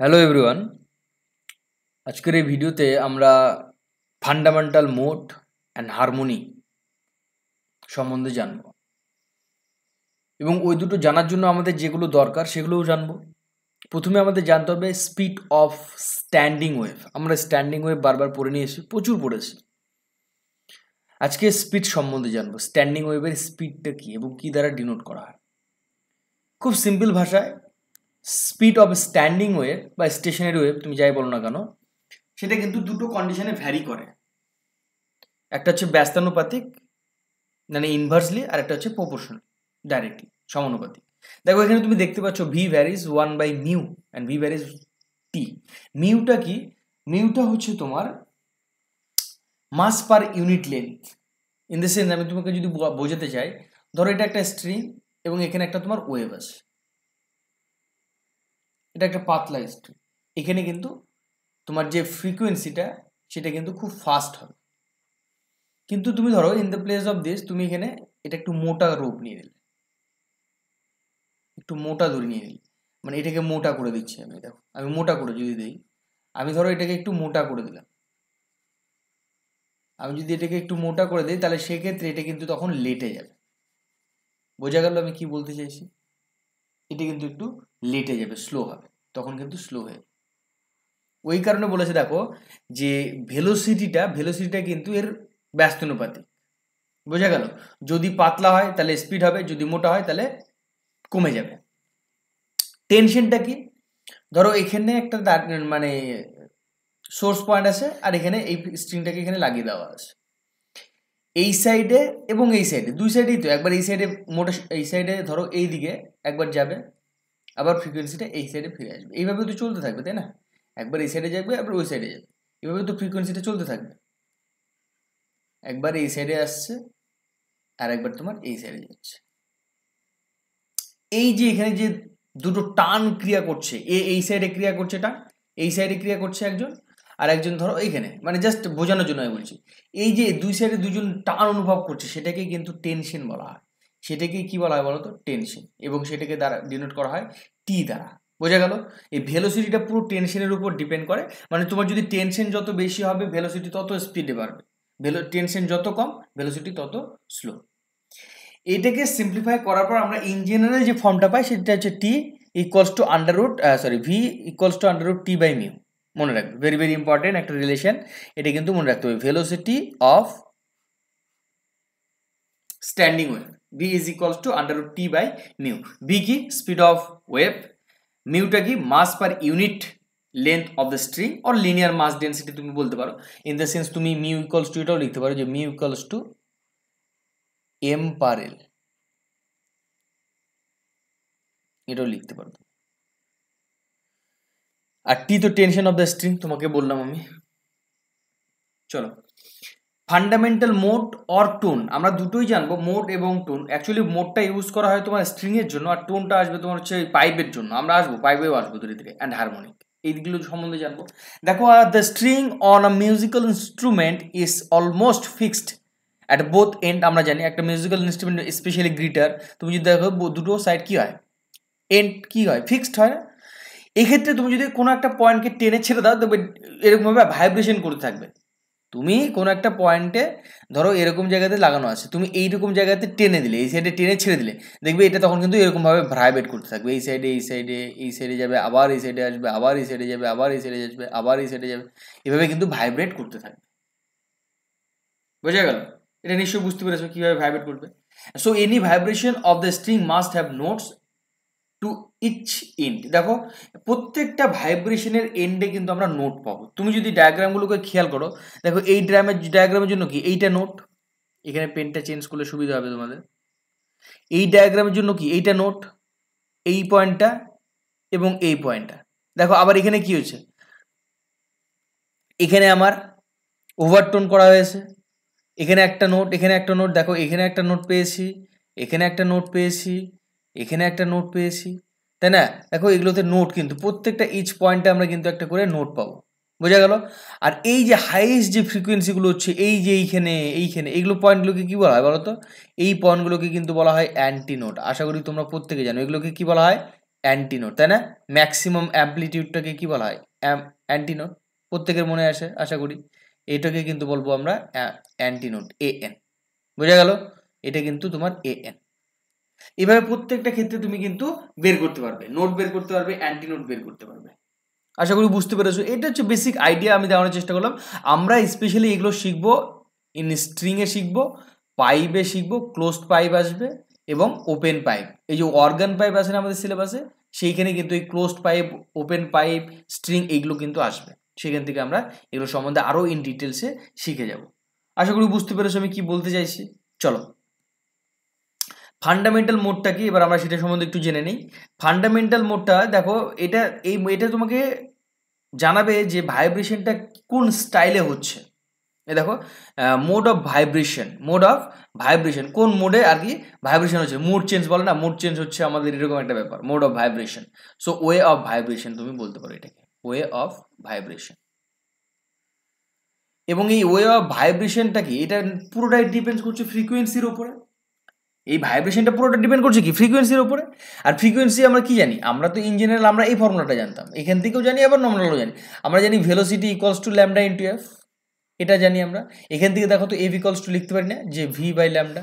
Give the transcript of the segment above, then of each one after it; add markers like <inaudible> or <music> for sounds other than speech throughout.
hello everyone আজকের এই ভিডিওতে আমরা ফান্ডামেন্টাল মোড অ্যান্ড হারমোনি সম্বন্ধে জানব এবং ওই দুটো জানার জন্য আমাদের যেগুলো দরকার সেগুলোও জানব প্রথমে আমাদের জানতে হবে স্পিড অফ স্ট্যান্ডিং ওয়েভ আমরা স্ট্যান্ডিং ওয়েভ বারবার পড়ে নিয়ে এসেছি প্রচুর পড়েছি আজকে স্পিড সম্বন্ধে জানবো স্ট্যান্ডিং ওয়েভের স্পিডটা কী এবং কী দ্বারা ডিনোট করা হয় খুব সিম্পল ভাষায় স্পিড অফ স্ট্যান্ডিং ওয়েভ বা স্টেশনারি ওয়েভ তুমি যাই বলো না কেন সেটা কিন্তু দুটো কন্ডিশনে ভ্যারি করে একটা হচ্ছে ব্যস্তানুপাতিক মানে ইনভার্সলি আর একটা হচ্ছে প্রপোর্শন ডাইরেক্টলি সমানুপাতিক দেখো এখানে তুমি দেখতে পাচ্ছ V varies one by mu and V varies T মিউটা কি মিউটা হচ্ছে তোমার mass per unit length in the sense আমি তোমাকে যদি বোঝাতে চাই ধরো এটা একটা স্ট্রিম এবং এখানে একটা তোমার ওয়েভ আছে এটা একটা পাতলা স্ট্রিং এখানে কিন্তু তোমার যে ফ্রিকোয়েন্সিটা সেটা কিন্তু খুব ফাস্ট হবে কিন্তু তুমি ধরো in the place of this তুমি এখানে এটা একটু মোটা রূপ নিয়ে নিলে একটু মোটা দড়ি নিয়ে নিলে মানে এটাকে মোটা করে দিচ্ছি আমি দেখো আমি মোটা করে যদি দিই আমি ধরো এটাকে একটু মোটা করে দিলাম আমি যদি এটাকে একটু মোটা করে দিই তাহলে সেক্ষেত্রে এটা কিন্তু তখন লেটে যাবে বোঝা গেল আমি কি বলতে চাইছি এটা কিন্তু একটু লেটে যাবে স্লো হবে তখন কিন্তু স্লো হয়ে ওই কারণে বলেছে দেখো যে ভেলোসিটিটা ভেলোসিটিটা কিন্তু এর ব্যস্তানুপাতিক বোঝা গেল যদি পাতলা হয় তাহলে স্পিড হবে যদি মোটা হয় তাহলে কমে যাবে টেনশনটা কি ধরো এখানে একটা মানে সোর্স পয়েন্ট আছে আর এখানে এই স্ট্রিংটাকে এখানে লাগিয়ে দেওয়া আছে এই সাইডে এবং এই সাইডে দুই সাইডেই তো একবার এই সাইডে মোটা এই সাইডে ধরো এই দিকে একবার যাবে আবার ফ্রিকোয়েন্সিটা এই সাইডে ফিরে আসবে এইভাবে তো চলতে থাকবে তাই না একবার এই সাইডে যাবে আবার ওই সাইডে যাবে এভাবে তো ফ্রিকোয়েন্সিটা চলতে থাকবে একবার এই সাইডে আসছে আর একবার তোমার এই সাইডে যাচ্ছে এই যে এখানে যে দুটো টান ক্রিয়া করছে এ এই সাইডে ক্রিয়া করছে টান এই সাইডে ক্রিয়া করছে একজন আর একজন ধরো এইখানে মানে জাস্ট বোঝানোর জন্য আমি বলছি এই যে দুই সাইডে দুজন টান অনুভব করছে সেটাকে কিন্তু টেনশন বলা হয় সেটাকে কি বলা হয় বলতো টেনশন এবং সেটাকে দ্বারা ডিনোট করা হয় টি দ্বারা বোঝা গেল এই ভেলোসিটিটা পুরো টেনশনের উপর ডিপেন্ড করে মানে তোমার যদি টেনশন যত বেশি হবে ভেলোসিটি তত স্পিডে বাড়বে ভেলো টেনশন যত কম ভেলোসিটি তত স্লো এটাকে সিম্পলিফাই করার পর আমরা ইন জেনারেল যে ফর্মটা পাই সেটা হচ্ছে T equals to under root sorry V equals to under root T by mu মনে রাখবে ভেরি ভেরি ইম্পর্টেন্ট একটা রিলেশন এটা কিন্তু মনে রাখতে হবে velocity of standing wave be is equals to under root t by mu v কি speed of wave মিউটা কি mass per unit length of the string or linear mass density তুমি বলতে পারো ইন দ্য সেন্স তুমি mu equals two এটাও লিখতে পারো যে mu equals to M per L এটাও লিখতে পারো আর টি তো টেনশন অফ দ্য স্ট্রিং তোমাকে বললাম আমি চলো ফান্ডামেন্টাল মোট অর টোন আমরা দুটোই জানবো মোট এবং টোন অ্যাকচুয়ালি মোডটা ইউজ করা হয় তোমার স্ট্রিংয়ের জন্য আর টোনটা আসবে তোমার হচ্ছে ওই পাইপের জন্য আমরা আসবো পাইপেও আসবো ধীরে ধীরে অ্যান্ড হারমোনিক এইগুলো সম্বন্ধে জানবো দেখো the string on a musical instrument is almost fixed at both end আমরা জানি একটা মিউজিক্যাল ইনস্ট্রুমেন্ট স্পেশালি গ্রিটার তুমি যদি দেখো দুটো সাইড কী হয় এন্ড কী হয় ফিক্সড হয় না এক্ষেত্রে তুমি যদি কোনো একটা পয়েন্টকে টেনে ছেড়ে দাও তবে এরকমভাবে ভাইব্রেশন করতে থাকবে তুমি কোনো একটা পয়েন্টে ধরো এরকম জায়গাতে লাগানো আছে তুমি এইরকম জায়গাতে টেনে দিলে এই সাইডে টেনে ছেড়ে দিলে দেখবে এটা তখন কিন্তু এরকমভাবে ভাইব্রেট করতে থাকবে এই সাইডে এই সাইডে এই সাইডে যাবে আবার এই সাইডে আসবে আবার এই সাইডে যাবে আবার এই সাইডে আসবে আবার এই সাইডে যাবে এভাবে কিন্তু ভাইব্রেট করতে থাকবে বোঝা গেল এটা নিশ্চয়ই বুঝতে পেরেছো কীভাবে ভাইব্রেট করবে so any vibration of the string must have notes to each end দেখো প্রত্যেকটা ভাইব্রেশনের এন্ডে কিন্তু আমরা নোট পাবো তুমি যদি ডায়াগ্রামগুলোকে খেয়াল করো দেখো এই ড্রামের ডায়াগ্রামের জন্য কি এইটা নোট এখানে পেনটা চেঞ্জ করলে সুবিধা হবে তোমাদের এই ডায়াগ্রামের জন্য কি এইটা নোট এই পয়েন্টটা এবং এই পয়েন্টটা দেখো আবার এখানে কি হয়েছে এখানে আমার ওভারটোন করা হয়েছে এখানে একটা নোট এখানে একটা নোট দেখো এখানে একটা নোট পেয়েছি এখানে একটা নোট পেয়েছি এখানে একটা নোট পেয়েছি তাই না দেখো এগুলোতে নোট কিন্তু প্রত্যেকটা ইচ পয়েন্টে আমরা কিন্তু একটা করে নোট পাবো বোঝা গেল আর এই যে হাইয়েস্ট যে ফ্রিকোয়েন্সিগুলো হচ্ছে এই যে এইখানে এইখানে এইগুলো পয়েন্টগুলোকে কী বলা হয় বলো তো এই পয়েন্টগুলোকে কিন্তু বলা হয় অ্যান্টি নোট আশা করি তোমরা প্রত্যেকে জানো এগুলোকে কী বলা হয় অ্যান্টি নোট তাই না ম্যাক্সিমাম অ্যাম্পলিটিউডটাকে কী বলা হয় অ্যান্টি নোট প্রত্যেকের মনে আসে আশা করি এটাকে কিন্তু বলবো আমরা নোট এ এন বোঝা গেল এটা কিন্তু তোমার এ এন এভাবে প্রত্যেকটা ক্ষেত্রে তুমি কিন্তু বের করতে পারবে নোট বের করতে পারবে অ্যান্টি নোট বের করতে পারবে আশা করি বুঝতে পেরেছো এটা হচ্ছে বেসিক আইডিয়া আমি দেওয়ানোর চেষ্টা করলাম আমরা স্পেশালি এগুলো শিখবো ইন স্ট্রিংয়ে শিখবো পাইপে শিখবো ক্লোজড পাইপ আসবে এবং ওপেন পাইপ এই যে অর্গান পাইপ আছে না আমাদের সিলেবাসে সেইখানে কিন্তু এই closed pipe open pipe string এইগুলো কিন্তু আসবে সেখান থেকে আমরা এগুলো সম্বন্ধে আরও ইন ডিটেলসে শিখে যাব আশা করি বুঝতে পেরেছো আমি কি বলতে চাইছি চলো ফান্ডামেন্টাল মোডটা কি এবার আমরা সেটা সম্বন্ধে একটু জেনে নিই ফান্ডামেন্টাল মোডটা দেখো এটা এই এটা তোমাকে জানাবে যে ভাইব্রেশনটা কোন স্টাইলে হচ্ছে এ দেখো mode of vibration mode of vibration কোন মোডে আর কি ভাইব্রেশন হচ্ছে মুড চেঞ্জ বলে না মুড চেঞ্জ হচ্ছে আমাদের এরকম একটা ব্যাপার mode of vibration so way of vibration তুমি বলতে পারো এটাকে ওয়ে অফ ভাইব্রেশন এবং এই ওয়ে অফ ভাইব্রেশনটা কি এটা পুরোটাই ডিপেন্ডস করছে ফ্রিকুয়েন্সির উপরে এই ভাইব্রেশনটা পুরোটা ডিপেন্ড করছে কি ফ্রিকোয়েন্সির উপরে আর ফ্রিকোয়েন্সি আমরা কি জানি আমরা তো ইন জেনারেল আমরা এই ফর্মুলাটা জানতাম এখান থেকেও জানি আবার নর্মালও জানি আমরা জানি velocity equals to lambda into F এটা জানি আমরা এখান থেকে দেখো তো এভি কলস টু লিখতে পারি না যে V by lambda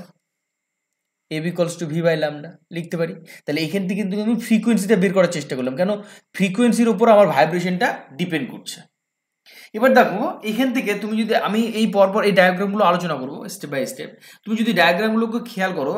equals to V by lambda লিখতে পারি তাহলে এখান থেকে কিন্তু আমি ফ্রিকোয়েন্সিটা বের করার চেষ্টা করলাম কেন ফ্রিকোয়েন্সির উপর আমার ভাইব্রেশনটা ডিপেন্ড করছে এবার দেখো এখান থেকে তুমি যদি আমি এই পরপর এই ডায়াগ্রামগুলো আলোচনা করবো স্টেপ বাই স্টেপ তুমি যদি ডায়াগ্রামগুলোকে খেয়াল করো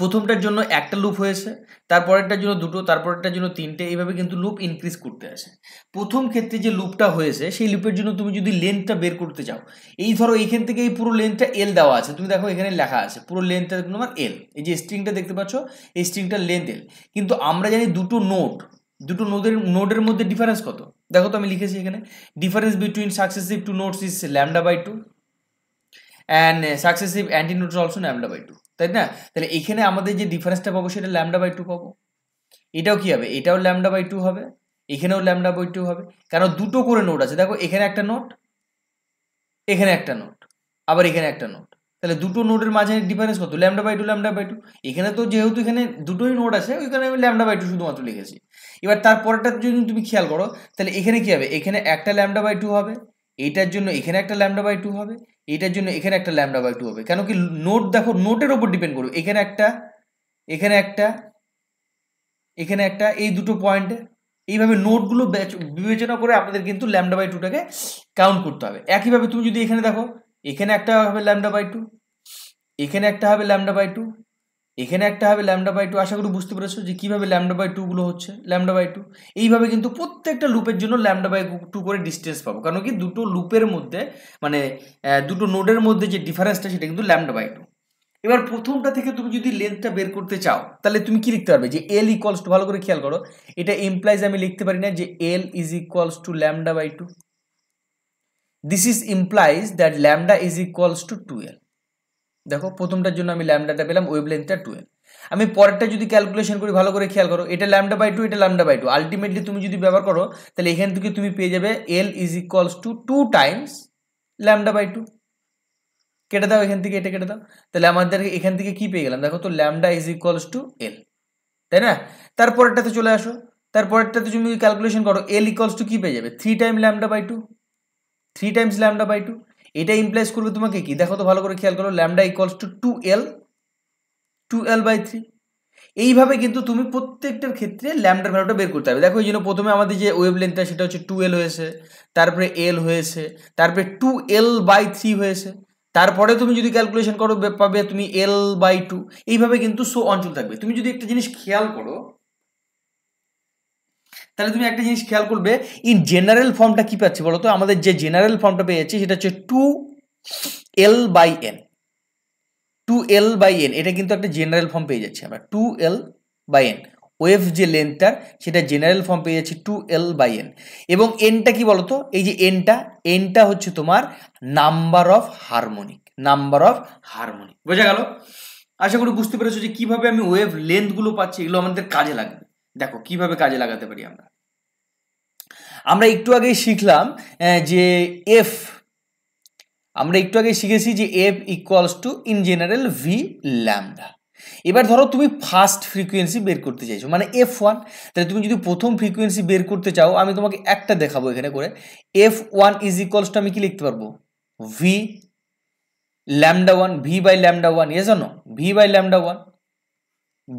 প্রথমটার জন্য একটা লুপ হয়েছে তারপরেরটার জন্য দুটো তারপরেরটার জন্য তিনটে এইভাবে কিন্তু লুপ ইনক্রিজ করতে আসে প্রথম ক্ষেত্রে যে লুপটা হয়েছে সেই লুপের জন্য তুমি যদি লেন্থটা বের করতে চাও এই ধরো এইখান থেকে এই পুরো লেন্থটা এল দেওয়া আছে তুমি দেখো এখানে লেখা আছে পুরো লেন্থটা তোমার এল এই যে স্ট্রিংটা দেখতে পাচ্ছ এই স্ট্রিংটার লেন্থ এল কিন্তু আমরা জানি দুটো নোট দুটো নোদের নোডের মধ্যে ডিফারেন্স কত দেখো তো আমি লিখেছি এখানে difference between successive two notes is lambda by two and successive anti notes also lambda by two তাই না তাহলে এখানে আমাদের যে ডিফারেন্সটা পাবো সেটা ল্যামডা বাই টু পাবো এটাও কী হবে এটাও ল্যামডা বাই টু হবে এখানেও ল্যামডা বাই টু হবে কারণ দুটো করে নোট আছে দেখো এখানে একটা নোট এখানে একটা নোট আবার এখানে একটা নোট তাহলে দুটো নোটের মাঝে ডিফারেন্স কত lambda by two lambda by two এখানে তো যেহেতু এখানে দুটোই নোট আছে ওইখানে আমি ল্যামডা বাই টু শুধুমাত্র লিখেছি এবার তারপরেটা যদি তুমি খেয়াল করো তাহলে এখানে কী হবে এখানে একটা ল্যামডা বাই টু হবে এইটার জন্য এখানে একটা ল্যামডা বাই টু হবে এইটার জন্য এখানে একটা ল্যামডা বাই টু হবে কেন কি নোট দেখো নোটের ওপর ডিপেন্ড করবে এখানে একটা এখানে একটা এখানে একটা এই দুটো পয়েন্টে এইভাবে নোটগুলো বিবেচনা করে আপনাদের কিন্তু ল্যামডা বাই টুটাকে কাউন্ট করতে হবে একইভাবে তুমি যদি এখানে দেখো এখানে একটা হবে ল্যামডা বাই টু এখানে একটা হবে ল্যামডা বাই টু এখানে একটা হবে ল্যামডা বাই টু আশা করি বুঝতে পেরেছো যে কীভাবে ল্যামডা বাই টুগুলো হচ্ছে ল্যামডা বাই টু এইভাবে কিন্তু প্রত্যেকটা লুপের জন্য ল্যামডা বাই টু করে ডিস্টেন্স পাবো কারণ কি দুটো লুপের মধ্যে মানে দুটো নোডের মধ্যে যে ডিফারেন্সটা সেটা কিন্তু ল্যামডা বাই টু এবার প্রথমটা থেকে তুমি যদি লেন্থটা বের করতে চাও তাহলে তুমি কি লিখতে পারবে যে এল ইকুয়ালস টু ভালো করে খেয়াল করো এটা এমপ্লাইজ আমি লিখতে পারি না যে L is equals to lambda by two this is implies that lambda is equals to twelve দেখো প্রথমটার জন্য আমি ল্যামডাটা পেলাম ওয়েব লেন্থটা টুয়েলভ আমি পরেরটা যদি ক্যালকুলেশন করি ভালো করে খেয়াল করো এটা ল্যামডা বাই টু এটা ল্যামডা বাই টু আলটিমেটলি তুমি যদি ব্যবহার করো তাহলে এখান থেকে তুমি পেয়ে যাবে L is equals to two times lambda by two কেটে দাও এখান থেকে এটা কেটে দাও তাহলে আমাদের এখান থেকে কি পেয়ে গেলাম দেখো তো lambda is equals to L তাই না তারপরেরটাতে চলে আসো তারপরেরটাতে তুমি ক্যালকুলেশন করো এল ইকুয়ালস টু কী পেয়ে যাবে three time lambda by two three times lambda by two এটা ইমপ্লাইজ করবে তোমাকে কি দেখো তো ভালো করে খেয়াল করো lambda equals to two L two L by three এইভাবে কিন্তু তুমি প্রত্যেকটার ক্ষেত্রে ল্যামডার ভ্যালুটা বের করতে হবে দেখো এই জন্য প্রথমে আমাদের যে ওয়েব লেন্থটা সেটা হচ্ছে টু এল হয়েছে তারপরে এল হয়েছে তারপরে টু এল বাই থ্রি হয়েছে তারপরে তুমি যদি ক্যালকুলেশন করো পাবে তুমি এল বাই টু এইভাবে কিন্তু সো অঞ্চল থাকবে তুমি যদি একটা জিনিস খেয়াল করো তাহলে তুমি একটা জিনিস খেয়াল করবে ইন জেনারেল ফর্মটা কী পাচ্ছি বলো তো আমাদের যে জেনারেল ফর্মটা পেয়ে যাচ্ছে সেটা হচ্ছে two L by N two L by N এটা কিন্তু একটা জেনারেল ফর্ম পেয়ে যাচ্ছি আমরা two L by N wave যে লেন্থটার সেটা জেনারেল ফর্ম পেয়ে যাচ্ছি টু এল বাই এন এবং এনটা কি বলতো এই যে এনটা এনটা হচ্ছে তোমার number of harmonic number of harmonic বোঝা গেল আশা করি বুঝতে পেরেছো যে কীভাবে আমি ওয়েভ লেন্থগুলো পাচ্ছি এগুলো আমাদের কাজে লাগবে দেখো কিভাবে কাজে লাগাতে পারি আমরা আমরা একটু আগেই শিখলাম যে এফ আমরা একটু আগে শিখেছি যে F equals to in general V lambda এবার ধরো তুমি ফার্স্ট ফ্রিকুয়েন্সি বের করতে চাইছো মানে এফ ওয়ান তাহলে তুমি যদি প্রথম ফ্রিকুয়েন্সি বের করতে চাও আমি তোমাকে একটা দেখাবো এখানে করে F one is equals to আমি কি লিখতে পারবো V lambda one V by lambda one এ জানো V by lambda one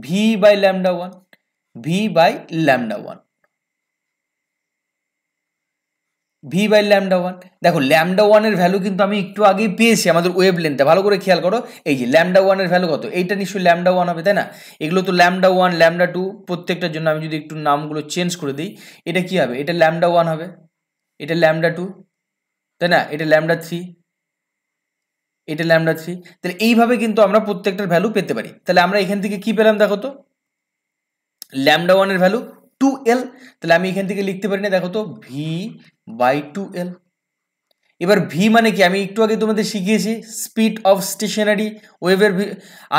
V by lambda one V by lambda one V by lambda one দেখো ল্যামডা ওয়ানের ভ্যালু কিন্তু আমি একটু আগেই পেয়েছি আমাদের ওয়েব লেন্থে ভালো করে খেয়াল করো এই যে ল্যামডা ওয়ানের ভ্যালু কত এইটা নিশ্চয়ই ল্যামডা ওয়ান হবে তাই না এগুলো তো ল্যামডা ওয়ান ল্যামডা টু প্রত্যেকটার জন্য আমি যদি একটু নামগুলো চেঞ্জ করে দিই এটা কী হবে এটা ল্যামডা ওয়ান হবে এটা ল্যামডা টু তাই না এটা ল্যামডা থ্রি এটা ল্যামডা থ্রি তাহলে এইভাবে কিন্তু আমরা প্রত্যেকটার ভ্যালু পেতে পারি তাহলে আমরা এখান থেকে কী পেলাম দেখো তো ল্যামডা ওয়ানের ভ্যালু টু এল তাহলে আমি এখান থেকে লিখতে পারি না দেখো তো ভি বাই টু এল এবার ভি মানে কি আমি একটু আগে তোমাদের শিখিয়েছি স্পিড অফ স্টেশনারি ওয়েভের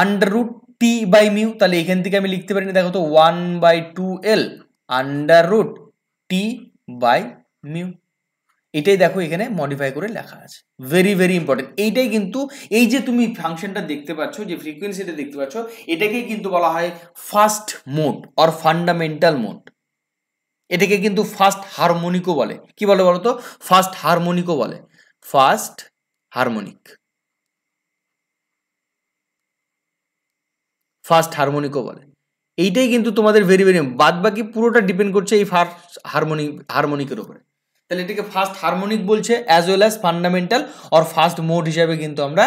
under root T by mu তাহলে এখান থেকে আমি লিখতে পারি না দেখো তো one by two L under root T by mu এটাই দেখো এখানে মডিফাই করে লেখা আছে ভেরি ভেরি ইম্পর্টেন্ট এইটাই কিন্তু এই যে তুমি ফাংশনটা দেখতে পাচ্ছ যে ফ্রিকোয়েন্সিটা দেখতে পাচ্ছ এটাকেই কিন্তু বলা হয় first mode or fundamental mode এটাকে কিন্তু ফার্স্ট হারমোনিকও বলে কি বলে বলো তো ফার্স্ট হারমোনিকও বলে ফার্স্ট হারমোনিক ফার্স্ট হারমোনিকও বলে এইটাই কিন্তু তোমাদের ভেরি ভেরি বাদ বাকি পুরোটা ডিপেন্ড করছে এই ফার্স্ট হারমোনিক হারমোনিকের উপরে তাহলে এটাকে ফার্স্ট হারমোনিক বলছে as well as fundamental or first mode হিসাবে কিন্তু আমরা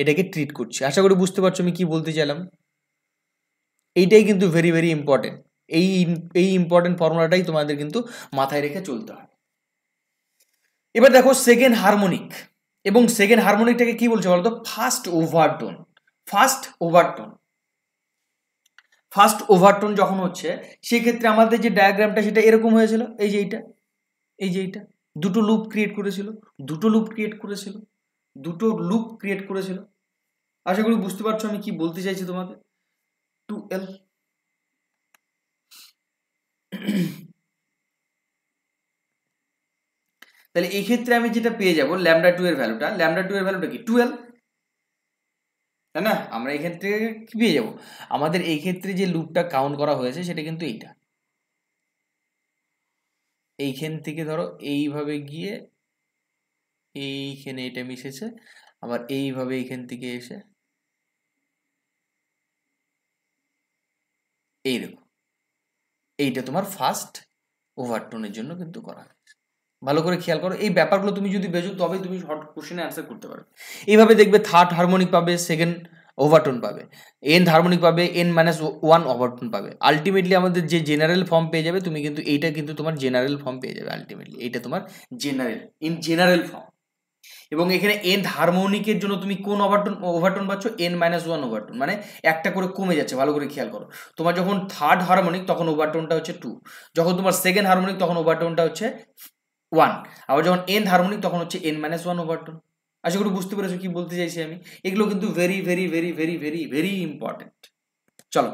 এটাকে ট্রিট করছি আশা করি বুঝতে পারছো আমি কি বলতে চাইলাম এইটাই কিন্তু ভেরি ভেরি ইম্পর্টেন্ট এই এই ইম্পর্টেন্ট ফর্মুলাটাই তোমাদের কিন্তু মাথায় রেখে চলতে হয় এবার দেখো সেকেন্ড হারমোনিক এবং সেকেন্ড হারমোনিকটাকে কি বলছে বলতো first overtone first overtone first overtone যখন হচ্ছে সেক্ষেত্রে আমাদের যে ডায়াগ্রামটা সেটা এরকম হয়েছিল এই যে এইটা এই যে এইটা দুটো লুপ ক্রিয়েট করেছিল দুটো লুপ ক্রিয়েট করেছিল দুটো লুপ ক্রিয়েট করেছিল আশা করি বুঝতে পারছো আমি কি বলতে চাইছি তোমাকে টু এল তাহলে এই ক্ষেত্রে আমি যেটা পেয়ে যাব ল্যামডা টু এর ভ্যালুটা ল্যামডা টু এর ভ্যালুটা কি টুয়েলভ তাই না আমরা এই ক্ষেত্রে কি পেয়ে যাব আমাদের এই ক্ষেত্রে যে লুপটা কাউন্ট করা হয়েছে সেটা কিন্তু এইটা এইখান থেকে ধরো এইভাবে গিয়ে এইখানে এটা মিশেছে আবার এইভাবে এইখান থেকে এসে এই দেখো এইটা তোমার ফার্স্ট ওভারটোনের জন্য কিন্তু করা হয়েছে ভালো করে খেয়াল করো এই ব্যাপারগুলো তুমি যদি বেজো তবেই তুমি শর্ট কোশ্চেনে অ্যান্সার করতে পারবে এইভাবে দেখবে থার্ড হারমোনিক পাবে সেকেন্ড ওভারটোন পাবে এন হারমোনিক পাবে এন মাইনাস ওয়ান ওভারটোন পাবে আলটিমেটলি আমাদের যে জেনারেল ফর্ম পেয়ে যাবে তুমি কিন্তু এইটা কিন্তু তোমার জেনারেল ফর্ম পেয়ে যাবে আলটিমেটলি এইটা তোমার জেনারেল ইন জেনারেল ফর্ম এবং এখানে এন হারমোনিকের জন্য তুমি কোন ওভারটোন ওভারটোন পাচ্ছ এন মাইনাস ওয়ান ওভারটোন মানে একটা করে কমে যাচ্ছে ভালো করে খেয়াল করো তোমার যখন থার্ড হারমোনিক তখন ওভারটোনটা হচ্ছে টু যখন তোমার সেকেন্ড হারমোনিক তখন ওভারটোনটা হচ্ছে ওয়ান আবার যখন এন হারমোনিক তখন হচ্ছে এন মাইনাস ওয়ান ওভারটোন আশা করি বুঝতে পেরেছো কি বলতে চাইছি আমি এগুলো কিন্তু very very very very very very important চলো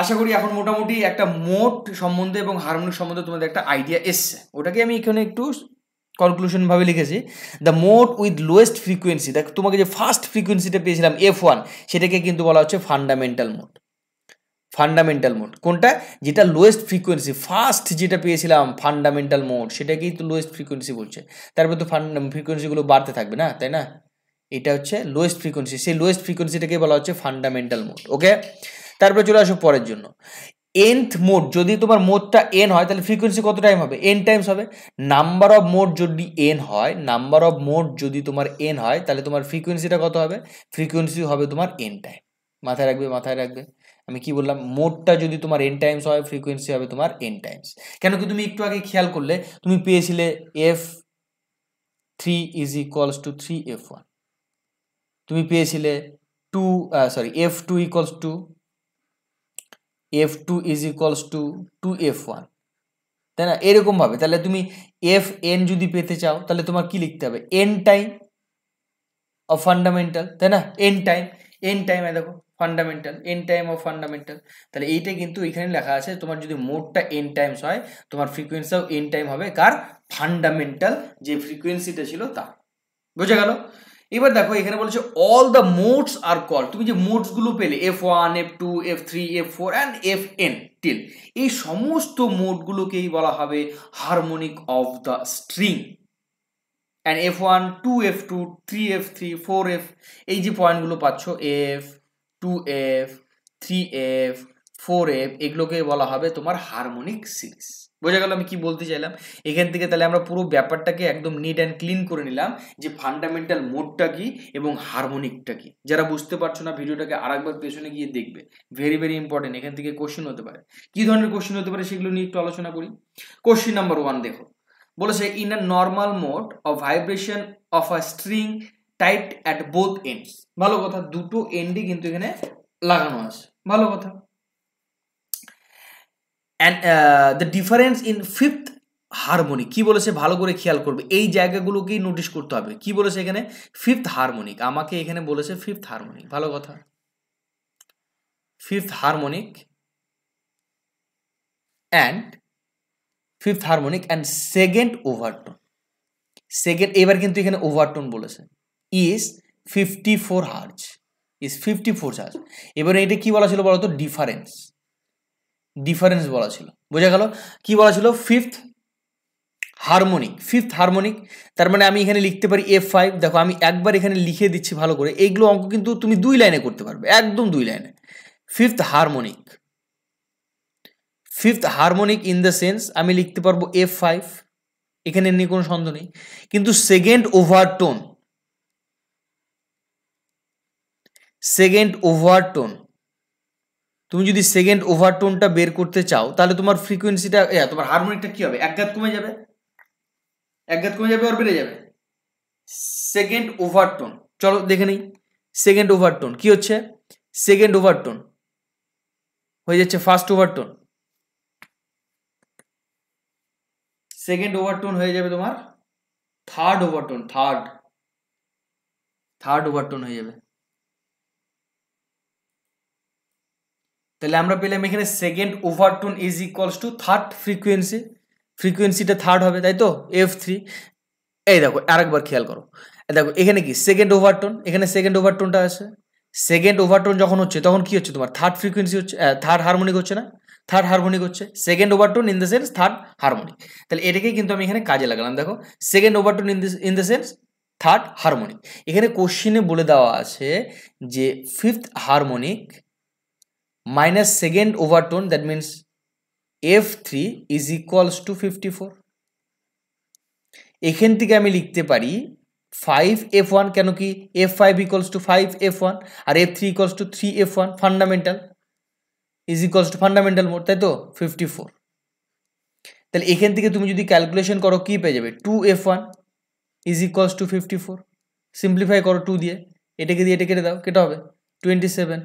আশা করি এখন মোটামুটি একটা মোট সম্বন্ধে এবং হারমোনিক সম্বন্ধে তোমাদের একটা আইডিয়া এসছে ওটাকে আমি এখানে একটু কনক্লুশনভাবে লিখেছি দ্য মোট উইথ লোয়েস্ট ফ্রিকোয়েন্সি দেখ তোমাকে যে ফার্স্ট ফ্রিকোয়েন্সিটা পেয়েছিলাম এফ ওয়ান সেটাকে কিন্তু বলা হচ্ছে ফান্ডামেন্টাল মোড ফান্ডামেন্টাল মোড কোনটা যেটা লোয়েস্ট ফ্রিকোয়েন্সি ফার্স্ট যেটা পেয়েছিলাম ফান্ডামেন্টাল মোড সেটাকেই তো লোয়েস্ট ফ্রিকোয়েন্সি বলছে তারপরে তো ফান্ড ফ্রিকোয়েন্সিগুলো বাড়তে থাকবে না তাই না এটা হচ্ছে লোয়েস্ট ফ্রিকোয়েন্সি সেই লোয়েস্ট ফ্রিকোয়েন্সিটাকে বলা হচ্ছে ফান্ডামেন্টাল মোড ওকে তারপরে চলে আসো পরের জন্য এনথ মোড যদি তোমার মোডটা এন হয় তাহলে ফ্রিকোয়েন্সি কত টাইম হবে এন টাইমস হবে নাম্বার অফ মোড যদি এন হয় নাম্বার অফ মোড যদি তোমার এন হয় তাহলে তোমার ফ্রিকোয়েন্সিটা কত হবে ফ্রিকোয়েন্সি হবে তোমার এন টাইম মাথায় রাখবে মাথায় রাখবে আমি কি বললাম মোডটা যদি তোমার এন টাইমস হয় ফ্রিকোয়েন্সি হবে তোমার এন টাইমস কেন কি তুমি একটু আগে খেয়াল করলে তুমি পেয়েছিলে F three is equals to three F one তুমি পেয়েছিলে two sorry F two equals to F two is equals to two F one তাই না এরকমভাবে তাহলে তুমি এফ এন যদি পেতে চাও তাহলে তোমার কি লিখতে হবে এন টাইম অ ফান্ডামেন্টাল তাই না এন টাইম এন টাইমে দেখো fundamental N time of fundamental তাহলে এইটা কিন্তু এখানে লেখা আছে তোমার যদি মোডটা এন টাইমস হয় তোমার ফ্রিকোয়েন্সিও এন টাইম হবে কার ফান্ডামেন্টাল যে ফ্রিকোয়েন্সিটা ছিল তা বোঝা গেল এবার দেখো এখানে বলেছে all the modes are call তুমি যে মোডসগুলো পেলে F one F two F three F four and F N till এই সমস্ত মোডগুলোকেই বলা হবে harmonic of the string and F one two F two three F three four F এই যে পয়েন্টগুলো পাচ্ছ F two F three F four F এগুলোকে বলা হবে তোমার হারমোনিক সিরিজ বোঝা গেল আমি কি বলতে চাইলাম এখান থেকে তাহলে আমরা পুরো ব্যাপারটাকে একদম নিট অ্যান্ড ক্লিন করে নিলাম যে ফান্ডামেন্টাল মোডটা কি এবং হারমোনিকটা কি যারা বুঝতে পারছো না ভিডিওটাকে আরেকবার পেছনে গিয়ে দেখবে ভেরি ভেরি ইম্পর্টেন্ট এখান থেকে কোশ্চেন হতে পারে কি ধরনের কোশ্চেন হতে পারে সেগুলো নিয়ে একটু আলোচনা করি কোশ্চেন নাম্বার ওয়ান দেখো বলেছে in a normal mode of vibration of a string tight at both ends ভালো কথা দুটো এন্ডই কিন্তু এখানে লাগানো আছে ভালো কথা and the difference in fifth harmonic কি বলেছে ভালো করে খেয়াল করবে এই জায়গাগুলোকেই নোটিশ করতে হবে কি বলেছে এখানে ফিফথ হারমোনিক আমাকে এখানে বলেছে ফিফথ হারমোনিক ভালো কথা fifth harmonic and fifth harmonic and second overtone second এবার কিন্তু এখানে ওভারটোন বলেছে is fifty four hertz is fifty four hertz এবারে এটা কি বলা ছিল বলতো ডিফারেন্স ডিফারেন্স বলা ছিল বোঝা গেল কি বলা ছিল ফিফথ হারমোনিক ফিফথ হারমোনিক তার মানে আমি এখানে লিখতে পারি এফ ফাইভ দেখো আমি একবার এখানে লিখে দিচ্ছি ভালো করে এইগুলো অঙ্ক কিন্তু তুমি দুই লাইনে করতে পারবে একদম দুই লাইনে fifth harmonic fifth harmonic in the sense আমি লিখতে পারবো এফ ফাইভ এখানে নিয়ে কোনো সন্দেহ নেই কিন্তু সেকেন্ড ওভারটোন সেকেন্ড ওভারটোন তুমি যদি সেকেন্ড ওভারটোনটা বের করতে চাও তাহলে তোমার ফ্রিকোয়েন্সিটা তোমার হারমোনিকটা কী হবে একঘাত কমে যাবে একঘাত কমে যাবে আর বেড়ে যাবে সেকেন্ড ওভারটোন চলো দেখে নিই সেকেন্ড ওভারটোন কি হচ্ছে সেকেন্ড ওভারটোন হয়ে যাচ্ছে ফার্স্ট ওভারটোন সেকেন্ড ওভারটোন হয়ে যাবে তোমার third overtone third third overtone হয়ে যাবে তাহলে আমরা পেলাম এখানে second overtone is equals to third frequency ফ্রিকুয়েন্সিটা থার্ড হবে তাই তো এফ থ্রি এই দেখো আরেকবার খেয়াল করো দেখো এখানে কি সেকেন্ড ওভারটোন এখানে সেকেন্ড ওভারটোনটা আছে সেকেন্ড ওভারটোন যখন হচ্ছে তখন কি হচ্ছে তোমার থার্ড ফ্রিকোয়েন্সি হচ্ছে থার্ড হারমোনিক হচ্ছে না থার্ড হারমোনিক হচ্ছে second overtone in the sense third harmonic তাহলে এটাকেই কিন্তু আমি এখানে কাজে লাগালাম দেখো second overtone in this in the sense third harmonic এখানে কোশ্চিনে বলে দেওয়া আছে যে fifth harmonic minus second overtone that means F3 is equals to 54 এখান থেকে আমি লিখতে পারি ফাইভ এফ ওয়ান কেন কি F five equals to five F one আর F three equals to three F one fundamental is equals to fundamental mode তাই তো ফিফটি ফোর তাহলে এখান থেকে তুমি যদি ক্যালকুলেশন করো কী পেয়ে যাবে two F one is equals to fifty four simplify করো টু দিয়ে এটাকে দিয়ে এটা কেটে দাও কেটে হবে টোয়েন্টি সেভেন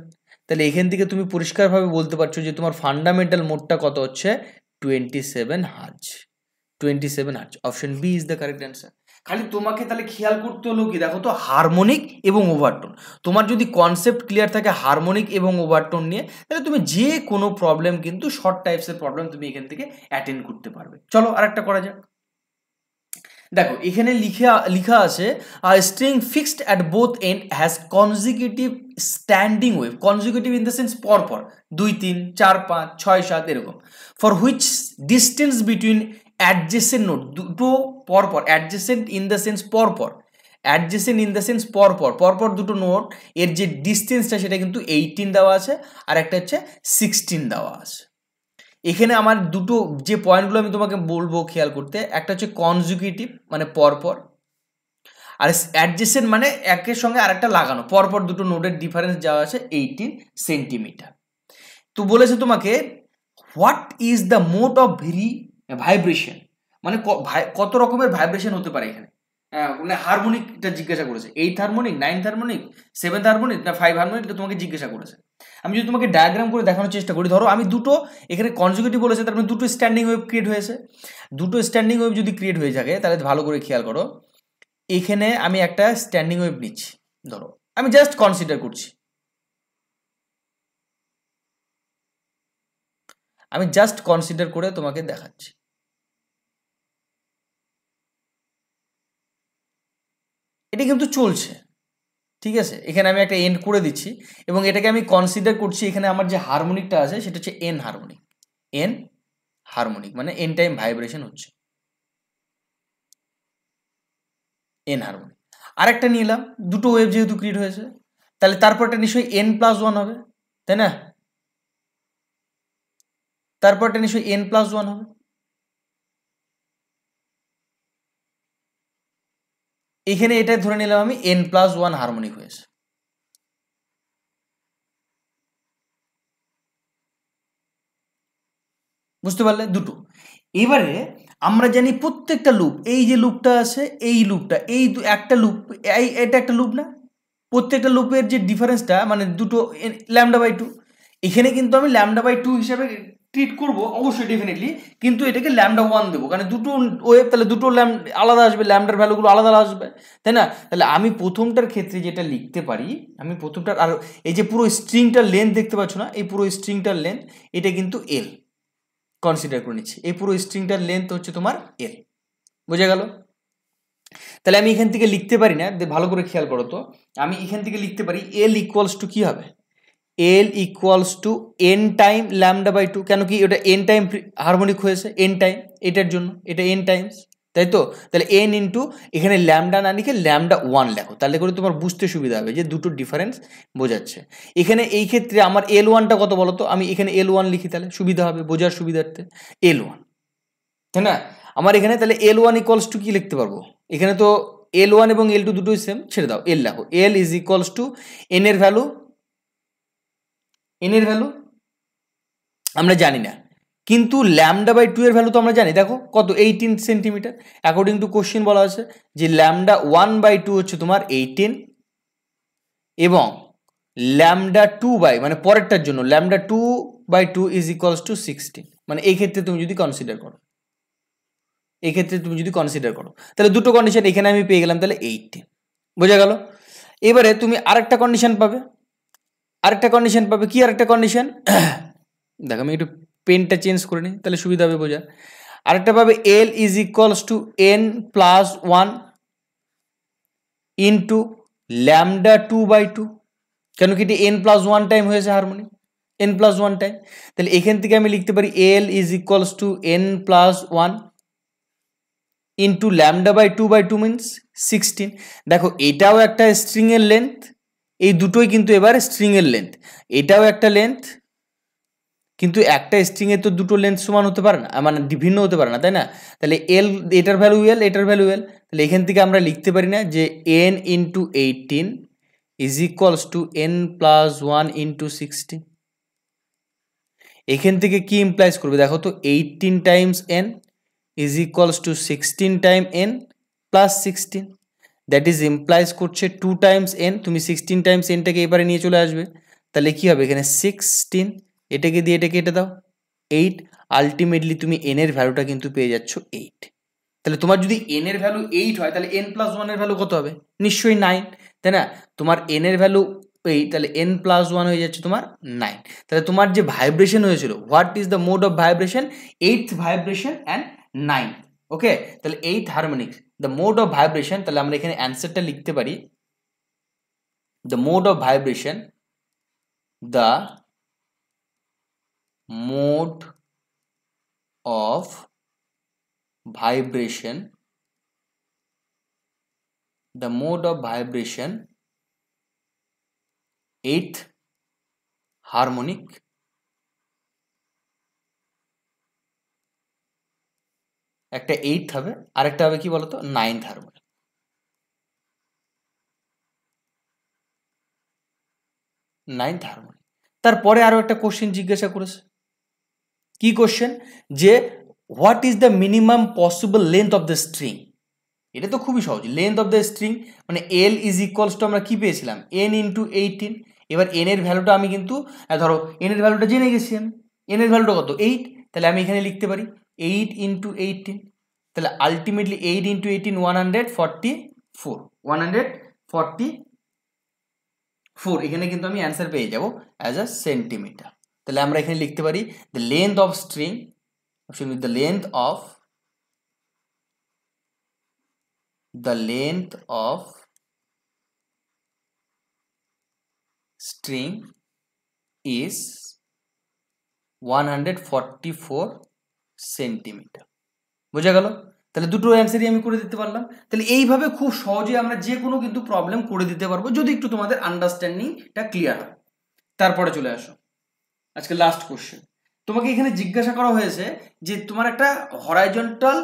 তাহলে এখান থেকে তুমি পরিষ্কারভাবে বলতে পারছো যে তোমার ফান্ডামেন্টাল মোডটা কত হচ্ছে twenty seven hertz twenty seven hertz option B is the correct answer খালি তোমাকে তাহলে খেয়াল করতে হলো কি দেখো তো হারমোনিক এবং ওভারটোন তোমার যদি কনসেপ্ট ক্লিয়ার থাকে হারমোনিক এবং ওভারটোন নিয়ে তাহলে তুমি যে কোনো প্রবলেম কিন্তু শর্ট টাইপসের প্রবলেম তুমি এখান থেকে অ্যাটেন্ড করতে পারবে চলো আর একটা করা যাক দেখো এখানে লিখে লিখা আছে string fixed at both end has consecutive standing wave consecutive in the sense পরপর দুই তিন চার পাঁচ ছয় সাত এরকম for which distance between adjacent note দুটো পরপর অ্যাডজেসেন্ট ইন দ্য সেন্স পরপর অ্যাডজেসেন্ট ইন দ্য সেন্স পরপর পরপর দুটো নোট এর যে ডিস্টেন্সটা সেটা কিন্তু এইটিন দেওয়া আছে আর একটা হচ্ছে সিক্সটিন দেওয়া আছে এখানে আমার দুটো যে পয়েন্টগুলো আমি তোমাকে বলবো খেয়াল করতে একটা হচ্ছে কনজিকিউটিভ মানে পরপর আর অ্যাডজেসেন্ট মানে একের সঙ্গে আরেকটা লাগানো পরপর দুটো নোটের ডিফারেন্স যাওয়া আছে এইটিন সেন্টিমিটার তো বলেছে তোমাকে what is the mode of very vibration মানে কত রকমের ভাইব্রেশন হতে পারে এখানে হ্যাঁ, মানে হারমোনিকটা জিজ্ঞাসা করেছে eighth harmonic ninth harmonic seventh harmonic না ফাইভ হারমোনিকটা তোমাকে জিজ্ঞাসা করেছে আমি যদি তোমাকে ডায়াগ্রাম করে দেখানোর চেষ্টা করি ধরো আমি দুটো এখানে কনজিকিউটিভ বলেছে তার মানে দুটো স্ট্যান্ডিং ওয়েভ ক্রিয়েট হয়েছে দুটো স্ট্যান্ডিং ওয়েব যদি ক্রিয়েট হয়ে থাকে তাহলে ভালো করে খেয়াল করো এখানে আমি একটা স্ট্যান্ডিং ওয়েব নিচ্ছি ধরো আমি জাস্ট কনসিডার করছি আমি জাস্ট কনসিডার করে তোমাকে দেখাচ্ছি এটি কিন্তু চলছে ঠিক আছে এখানে আমি একটা এন্ড করে দিচ্ছি এবং এটাকে আমি কনসিডার করছি এখানে আমার যে হারমোনিকটা আছে সেটা হচ্ছে এন হারমোনিক এন হারমোনিক মানে এন টাইম ভাইব্রেশন হচ্ছে এন হারমোনিক আরেকটা নিলাম দুটো ওয়েভ যেহেতু ক্রিয়েট হয়েছে তাহলে তারপরটা নিশ্চয়ই এন প্লাস ওয়ান হবে তাই না তারপরটা নিশ্চয়ই এন প্লাস ওয়ান হবে এখানে এটা ধরে নিলাম আমি এন প্লাস ওয়ান হারমোনিক হয়েছে বুঝতে পারলে দুটো এবারে আমরা জানি প্রত্যেকটা লুপ এই যে লুপটা আছে এই লুপটা এই একটা লুপ এই এটা একটা লুপ না প্রত্যেকটা লুপের যে ডিফারেন্সটা মানে দুটো ল্যামডা বাই টু এখানে কিন্তু আমি ল্যামডা বাই টু হিসাবে ট্রিট করব অবশ্যই ডেফিনেটলি কিন্তু এটাকে ল্যামডা ওয়ান দেবো কারণ দুটো ওয়েভ তাহলে দুটো ল্যাম আলাদা আসবে ল্যামডার ভ্যালুগুলো আলাদা আসবে তাই না তাহলে আমি প্রথমটার ক্ষেত্রে যেটা লিখতে পারি আমি প্রথমটার আর এই যে পুরো স্ট্রিংটার লেন্থ দেখতে পাচ্ছ না এই পুরো স্ট্রিংটার লেন্থ এটা কিন্তু এল কনসিডার করে নিচ্ছি এই পুরো স্ট্রিংটার লেন্থ হচ্ছে তোমার এল বোঝা গেল তাহলে আমি এখান থেকে লিখতে পারি না ভালো করে খেয়াল করো তো আমি এখান থেকে লিখতে পারি এল ইকুয়ালস টু কী হবে L equals to N time lambda by two কেন কি ওটা এন টাইম হারমোনিক হয়েছে এন টাইম এটার জন্য এটা এন টাইমস তাই তো তাহলে এন ইন্টু এখানে ল্যামডা না লিখে ল্যামডা ওয়ান লেখো তাহলে করে তোমার বুঝতে সুবিধা হবে যে দুটো ডিফারেন্স বোঝাচ্ছে এখানে এই ক্ষেত্রে আমার এল ওয়ানটা কত বলো তো আমি এখানে এল ওয়ান লিখি তাহলে সুবিধা হবে বোঝার সুবিধার্থে এল ওয়ান তাই না আমার এখানে তাহলে এল ওয়ান ইকলস টু কী লিখতে পারবো এখানে তো এল ওয়ান এবং এল টু দুটোই সেম ছেড়ে দাও এল লেখো এল ইজ ইকলস টু এনের ভ্যালু এন এর ভ্যালু আমরা জানি না কিন্তু ল্যামডা বাই টু এর ভ্যালু তো আমরা জানি দেখো কত eighteen centimetre according to question বলা আছে যে ল্যামডা ওয়ান বাই টু হচ্ছে তোমার এইটিন এবং ল্যামডা টু বাই মানে পরেরটার জন্য lambda two by two is equals to sixteen মানে এই ক্ষেত্রে তুমি যদি কনসিডার করো এই ক্ষেত্রে তুমি যদি কনসিডার করো তাহলে দুটো কন্ডিশন এখানে আমি পেয়ে গেলাম তাহলে এইটিন বোঝা গেল এবারে তুমি আরেকটা কন্ডিশন পাবে আরেকটা কন্ডিশন পাবে কি আরেকটা কন্ডিশন <coughs> দেখো আমি একটু পেনটা চেঞ্জ করে নিই তাহলে সুবিধা হবে বোঝা আরেকটা পাবে L is equals to N plus one into lambda two by two কেন কি এটি এন প্লাস ওয়ান টাইম হয়েছে harmony N plus one time তাহলে এখান থেকে আমি লিখতে পারি L is equals to N plus one into lambda by two by two means sixteen দেখো এটাও একটা স্ট্রিংয়ের লেন্থ এই দুটোই কিন্তু এবার স্ট্রিংয়ের লেন্থ এটাও একটা লেন্থ কিন্তু একটা স্ট্রিংয়ের তো দুটো লেন্থ সমান হতে পারে না মানে ভিন্ন হতে পারে না তাই না তাহলে এল এটার ভ্যালু এল এটার ভ্যালু এল তাহলে এখান থেকে আমরা লিখতে পারি না যে N into eighteen is equals to N plus one into sixteen এখান থেকে কি ইমপ্লাইজ করবে দেখো তো eighteen times N is equals to sixteen time N plus sixteen that is implies করছে টু টাইমস এন তুমি সিক্সটিন টাইমস এনটাকে এবারে নিয়ে চলে আসবে তাহলে কী হবে এখানে সিক্সটিন এটাকে দিয়ে এটাকে এটা দাও এইট আলটিমেটলি তুমি এনের ভ্যালুটা কিন্তু পেয়ে যাচ্ছ এইট তাহলে তোমার যদি এন এর ভ্যালু এইট হয় তাহলে এন প্লাস ওয়ানের ভ্যালু কত হবে নিশ্চয়ই নাইন তাই না তোমার এন এর ভ্যালু এই তাহলে এন প্লাস ওয়ান হয়ে যাচ্ছে তোমার নাইন তাহলে তোমার যে ভাইব্রেশন হয়েছিল what is the mode of vibration eight vibration and nine okay তাহলে eight harmonics the mode of vibration তাহলে আমরা এখানে অ্যান্সারটা লিখতে পারি the mode of vibration the mode of vibration the mode of vibration eighth harmonic একটা eight হবে আরেকটা হবে কি বলতো নাইন হারমোনিক নাইন হারমোনিক তারপরে আরও একটা কোশ্চেন জিজ্ঞাসা করেছে কি কোশ্চেন যে what is the minimum possible length of the string এটা তো খুবই সহজ লেন্থ অফ দ্য স্ট্রিং মানে এল ইজ ইকুয়ালস টু আমরা কী পেয়েছিলাম এন ইন্টু এইটিন এবার এন এর ভ্যালুটা আমি কিন্তু ধরো এন এর ভ্যালুটা জেনে গেছি আমি এন এর ভ্যালুটা কত এইট তাহলে আমি এখানে লিখতে পারি এইট ইন্টু এইটিন তাহলে ultimately eight into eighteen one hundred forty four one hundred forty four এখানে কিন্তু আমি অ্যান্সার পেয়ে যাব অ্যাজ আ সেন্টিমিটার তাহলে আমরা এখানে লিখতে পারি the length of string option the length of the length of string is 144 centimetre বোঝা গেল তাহলে দুটো অ্যান্সারই আমি করে দিতে পারলাম তাহলে এইভাবে খুব সহজে আমরা যে কোনো কিন্তু প্রবলেম করে দিতে পারবো যদি একটু তোমাদের আন্ডারস্ট্যান্ডিংটা ক্লিয়ার হয় তারপরে চলে আসো আজকে লাস্ট কোশ্চেন তোমাকে এখানে জিজ্ঞাসা করা হয়েছে যে তোমার একটা হরাইজন্টাল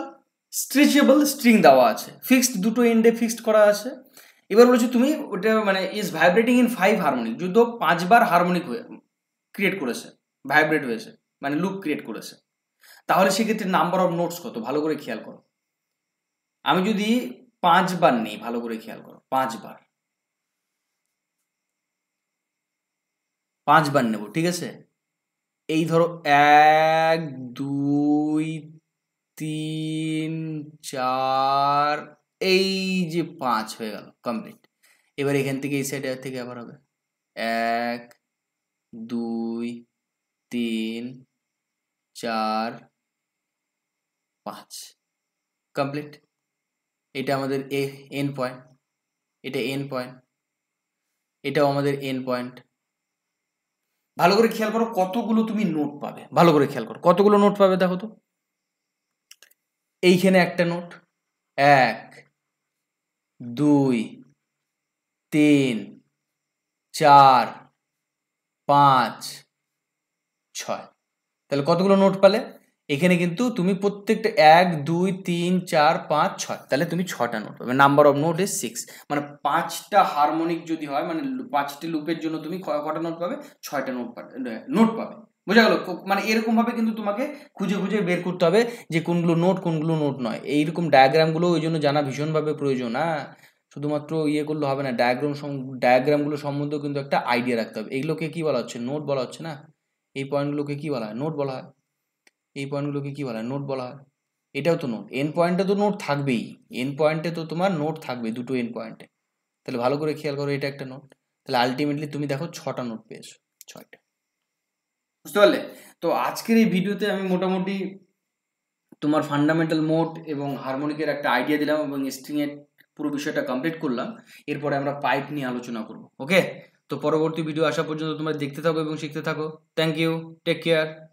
স্ট্রেচেবল স্ট্রিং দেওয়া আছে ফিক্সড দুটো এন্ডে ফিক্সড করা আছে এবার বলেছো তুমি ওটা মানে is vibrating in five harmonic যদিও পাঁচবার হারমোনিক হয়ে ক্রিয়েট করেছে ভাইব্রেট হয়েছে মানে লুক ক্রিয়েট করেছে তাহলে সেক্ষেত্রে নাম্বার অফ নোটস কত ভালো করে খেয়াল করো আমি যদি পাঁচবার নেই ভালো করে খেয়াল করো পাঁচবার পাঁচবার নেব ঠিক আছে এই ধরো এক দুই তিন চার এই যে পাঁচ হয়ে গেল কমপ্লিট এবার এখান থেকে এই সাইডে থেকে আবার হবে এক দুই তিন চার পাঁচ কমপ্লিট এটা আমাদের এ এন পয়েন্ট এটা এন পয়েন্ট এটাও আমাদের এন পয়েন্ট ভালো করে খেয়াল করো কতগুলো তুমি নোট পাবে ভালো করে খেয়াল করো কতগুলো নোট পাবে দেখো তো এইখানে একটা নোট এক দুই তিন চার পাঁচ ছয় তাহলে কতগুলো নোট পালে এখানে কিন্তু তুমি প্রত্যেকটা এক দুই তিন চার পাঁচ ছয় তাহলে তুমি ছটা নোট পাবে number of note is six মানে পাঁচটা হারমোনিক যদি হয় মানে পাঁচটি লুপের জন্য তুমি কটা নোট পাবে ছয়টা নোট পাবে নোট পাবে বোঝা গেল মানে এরকমভাবে কিন্তু তোমাকে খুঁজে খুঁজে বের করতে হবে যে কোনগুলো নোট কোনগুলো নোট নয় এইরকম ডায়াগ্রামগুলো ওই জন্য জানা ভীষণভাবে প্রয়োজন হ্যাঁ শুধুমাত্র ইয়ে করলে হবে না ডায়াগ্রাম ডায়াগ্রামগুলো সম্বন্ধেও কিন্তু একটা আইডিয়া রাখতে হবে এইগুলোকে কী বলা হচ্ছে নোট বলা হচ্ছে না এই পয়েন্টগুলোকে কী বলা হয় নোট বলা হয় এই পয়েন্টগুলোকে কী বলা হয় নোট বলা হয় এটাও তো নোট এন পয়েন্টে তো নোট থাকবেই এন পয়েন্টে তো তোমার নোট থাকবে দুটো এন পয়েন্টে তাহলে ভালো করে খেয়াল করো এটা একটা নোট তাহলে আলটিমেটলি তুমি দেখো ছটা নোট পেয়েছো ছয়টা বুঝতে পারলে তো আজকের এই ভিডিওতে আমি মোটামুটি তোমার ফান্ডামেন্টাল মোট এবং হারমোনিকের একটা আইডিয়া দিলাম এবং স্ট্রিংয়ের পুরো বিষয়টা কমপ্লিট করলাম এরপরে আমরা পাইপ নিয়ে আলোচনা করব ওকে তো পরবর্তী ভিডিও আসা পর্যন্ত তোমরা দেখতে থাকো এবং শিখতে থাকো থ্যাংক ইউ টেক কেয়ার